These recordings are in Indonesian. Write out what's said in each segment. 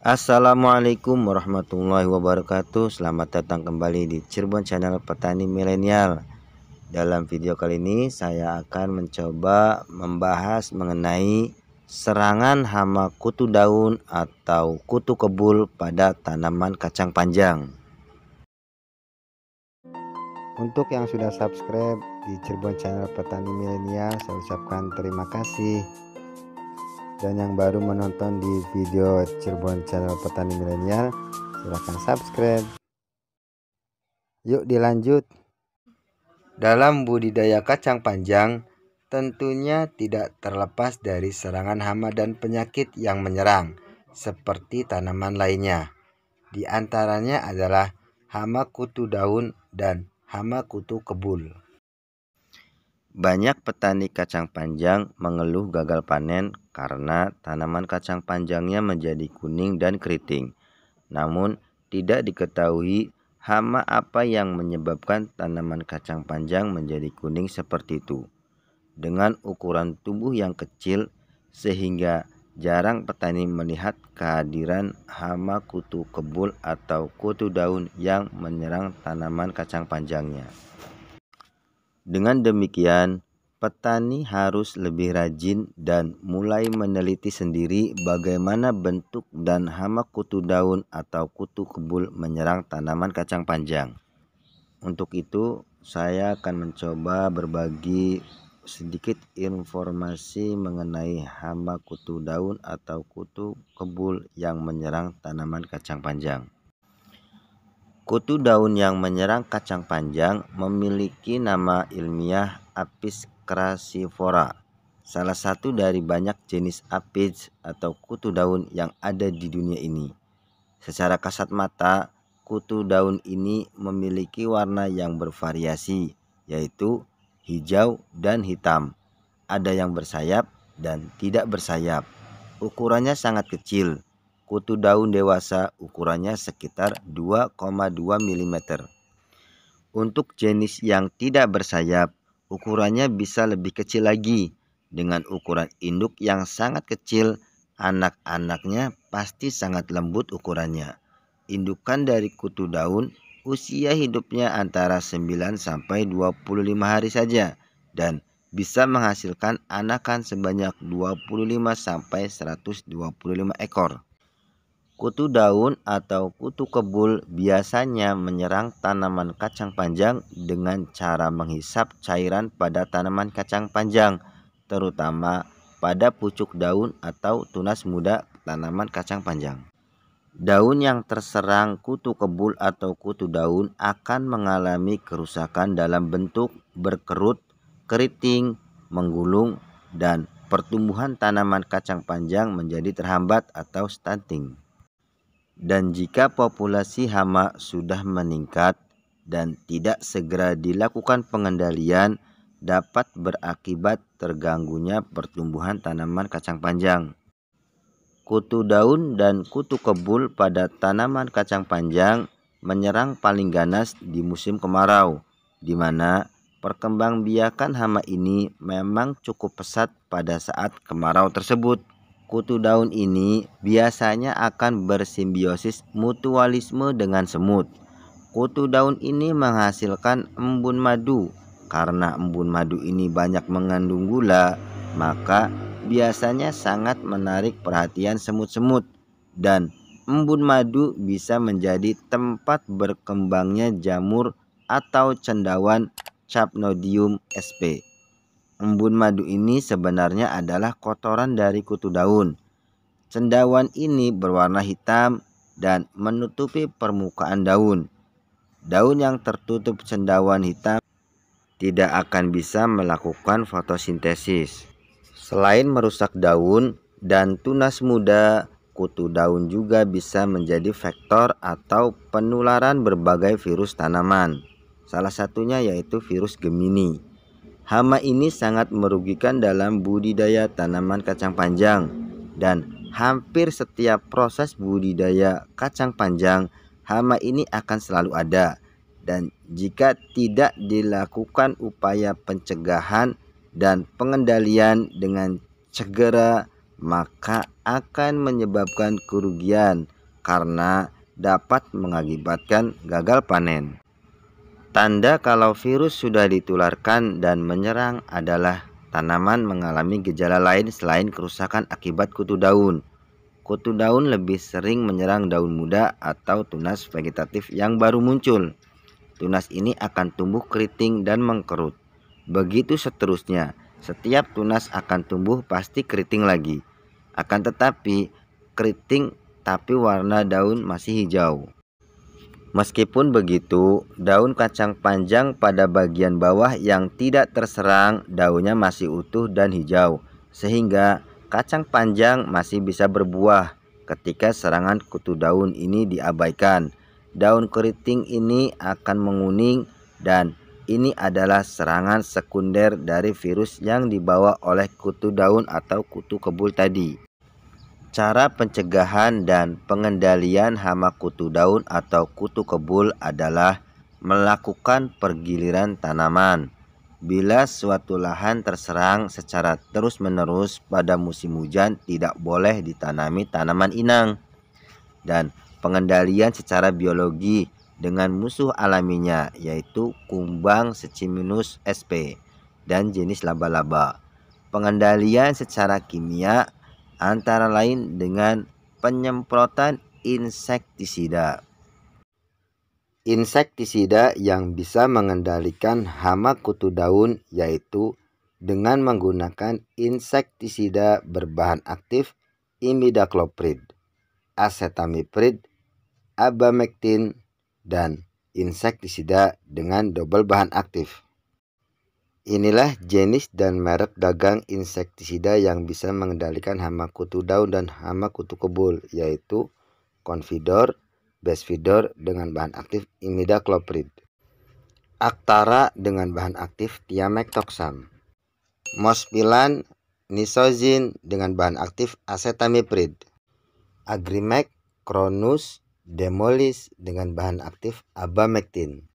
Assalamualaikum warahmatullahi wabarakatuh Selamat datang kembali di Cirebon Channel Petani Milenial Dalam video kali ini saya akan mencoba membahas mengenai Serangan hama kutu daun atau kutu kebul pada tanaman kacang panjang Untuk yang sudah subscribe di Cirebon Channel Petani Milenial Saya ucapkan terima kasih dan yang baru menonton di video Cirebon channel petani milenial silahkan subscribe yuk dilanjut dalam budidaya kacang panjang tentunya tidak terlepas dari serangan hama dan penyakit yang menyerang seperti tanaman lainnya di antaranya adalah hama kutu daun dan hama kutu kebul banyak petani kacang panjang mengeluh gagal panen karena tanaman kacang panjangnya menjadi kuning dan keriting. Namun, tidak diketahui hama apa yang menyebabkan tanaman kacang panjang menjadi kuning seperti itu. Dengan ukuran tubuh yang kecil, sehingga jarang petani melihat kehadiran hama kutu kebul atau kutu daun yang menyerang tanaman kacang panjangnya. Dengan demikian, Petani harus lebih rajin dan mulai meneliti sendiri bagaimana bentuk dan hama kutu daun atau kutu kebul menyerang tanaman kacang panjang. Untuk itu, saya akan mencoba berbagi sedikit informasi mengenai hama kutu daun atau kutu kebul yang menyerang tanaman kacang panjang. Kutu daun yang menyerang kacang panjang memiliki nama ilmiah Apis crassifora, salah satu dari banyak jenis apis atau kutu daun yang ada di dunia ini. Secara kasat mata, kutu daun ini memiliki warna yang bervariasi, yaitu hijau dan hitam. Ada yang bersayap dan tidak bersayap. Ukurannya sangat kecil. Kutu daun dewasa ukurannya sekitar 2,2 mm. Untuk jenis yang tidak bersayap, ukurannya bisa lebih kecil lagi. Dengan ukuran induk yang sangat kecil, anak-anaknya pasti sangat lembut ukurannya. Indukan dari kutu daun usia hidupnya antara 9 sampai 25 hari saja dan bisa menghasilkan anakan sebanyak 25 sampai 125 ekor. Kutu daun atau kutu kebul biasanya menyerang tanaman kacang panjang dengan cara menghisap cairan pada tanaman kacang panjang, terutama pada pucuk daun atau tunas muda tanaman kacang panjang. Daun yang terserang kutu kebul atau kutu daun akan mengalami kerusakan dalam bentuk berkerut, keriting, menggulung, dan pertumbuhan tanaman kacang panjang menjadi terhambat atau stunting. Dan jika populasi hama sudah meningkat dan tidak segera dilakukan pengendalian, dapat berakibat terganggunya pertumbuhan tanaman kacang panjang. Kutu daun dan kutu kebul pada tanaman kacang panjang menyerang paling ganas di musim kemarau, di mana perkembangbiakan hama ini memang cukup pesat pada saat kemarau tersebut kutu daun ini biasanya akan bersimbiosis mutualisme dengan semut. Kutu daun ini menghasilkan embun madu. Karena embun madu ini banyak mengandung gula, maka biasanya sangat menarik perhatian semut-semut dan embun madu bisa menjadi tempat berkembangnya jamur atau cendawan Capnodium sp. Embun madu ini sebenarnya adalah kotoran dari kutu daun. Cendawan ini berwarna hitam dan menutupi permukaan daun. Daun yang tertutup cendawan hitam tidak akan bisa melakukan fotosintesis. Selain merusak daun dan tunas muda, kutu daun juga bisa menjadi vektor atau penularan berbagai virus tanaman. Salah satunya yaitu virus Gemini. Hama ini sangat merugikan dalam budidaya tanaman kacang panjang dan hampir setiap proses budidaya kacang panjang hama ini akan selalu ada dan jika tidak dilakukan upaya pencegahan dan pengendalian dengan segera maka akan menyebabkan kerugian karena dapat mengakibatkan gagal panen. Tanda kalau virus sudah ditularkan dan menyerang adalah tanaman mengalami gejala lain selain kerusakan akibat kutu daun. Kutu daun lebih sering menyerang daun muda atau tunas vegetatif yang baru muncul. Tunas ini akan tumbuh keriting dan mengkerut. Begitu seterusnya, setiap tunas akan tumbuh pasti keriting lagi. Akan tetapi, keriting tapi warna daun masih hijau. Meskipun begitu, daun kacang panjang pada bagian bawah yang tidak terserang daunnya masih utuh dan hijau, sehingga kacang panjang masih bisa berbuah ketika serangan kutu daun ini diabaikan. Daun keriting ini akan menguning dan ini adalah serangan sekunder dari virus yang dibawa oleh kutu daun atau kutu kebul tadi. Cara pencegahan dan pengendalian hama kutu daun atau kutu kebul adalah melakukan pergiliran tanaman. Bila suatu lahan terserang secara terus-menerus pada musim hujan tidak boleh ditanami tanaman inang. Dan pengendalian secara biologi dengan musuh alaminya yaitu kumbang seciminus sp dan jenis laba-laba. Pengendalian secara kimia antara lain dengan penyemprotan insektisida. Insektisida yang bisa mengendalikan hama kutu daun yaitu dengan menggunakan insektisida berbahan aktif imidacloprid, acetamiprid, abamectin, dan insektisida dengan double bahan aktif. Inilah jenis dan merek dagang insektisida yang bisa mengendalikan hama kutu daun dan hama kutu kebul, yaitu Confidor, Besvidor dengan bahan aktif imidacloprid, Aktara dengan bahan aktif Tiamectoxam, Mospilan, Nisozin dengan bahan aktif acetamiprid, Agrimec, Cronus, Demolis dengan bahan aktif abamectin.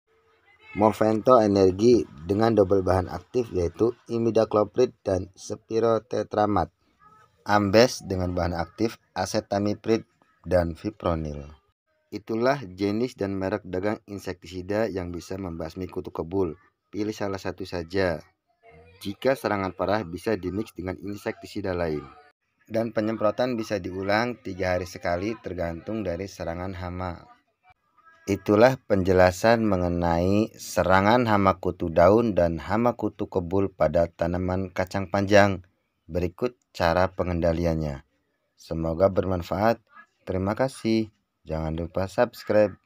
Movento energi dengan double bahan aktif yaitu imidacloprid dan spirotetramat. Ambes dengan bahan aktif acetamiprid dan fipronil. Itulah jenis dan merek dagang insektisida yang bisa membasmi kutu kebul. Pilih salah satu saja. Jika serangan parah bisa dimix dengan insektisida lain. Dan penyemprotan bisa diulang tiga hari sekali tergantung dari serangan hama Itulah penjelasan mengenai serangan hama kutu daun dan hama kutu kebul pada tanaman kacang panjang. Berikut cara pengendaliannya. Semoga bermanfaat. Terima kasih. Jangan lupa subscribe.